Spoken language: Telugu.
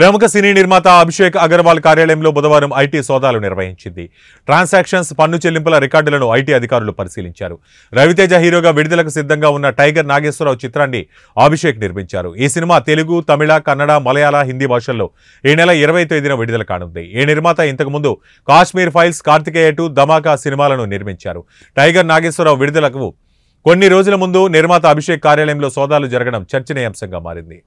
ప్రముఖ సినీ నిర్మాత అభిషేక్ అగర్వాల్ కార్యాలయంలో బుధవారం ఐటీ సోదాలు నిర్వహించింది ట్రాన్సాక్షన్స్ పన్ను చెల్లింపుల రికార్డులను ఐటీ అధికారులు పరిశీలించారు రవితేజ హీరోగా విడుదలకు సిద్ధంగా ఉన్న టైగర్ నాగేశ్వరరావు చిత్రాన్ని అభిషేక్ నిర్మించారు ఈ సినిమా తెలుగు తమిళ కన్నడ మలయాళ హిందీ భాషల్లో ఈ నెల ఇరవై తేదీన విడుదల కానుంది ఈ నిర్మాత ఇంతకుముందు కాశ్మీర్ ఫైల్స్ కార్తికేయ టు ధమాకా సినిమాలను నిర్మించారు టైగర్ నాగేశ్వరరావు విడుదలకు కొన్ని రోజుల ముందు నిర్మాత అభిషేక్ కార్యాలయంలో సోదాలు జరగడం చర్చనీయాంశంగా మారింది